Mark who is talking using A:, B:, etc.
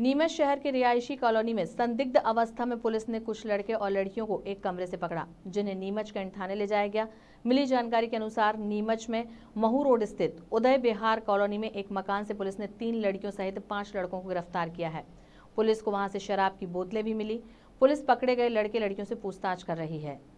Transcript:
A: नीमच शहर के रिहायशी कॉलोनी में संदिग्ध अवस्था में पुलिस ने कुछ लड़के और लड़कियों को एक कमरे से पकड़ा जिन्हें नीमच कैंट थाने ले जाया गया मिली जानकारी के अनुसार नीमच में महू रोड स्थित उदय बिहार कॉलोनी में एक मकान से पुलिस ने तीन लड़कियों सहित पांच लड़कों को गिरफ्तार किया है पुलिस को वहां से शराब की बोतलें भी मिली पुलिस पकड़े गए लड़के लड़कियों से पूछताछ कर रही है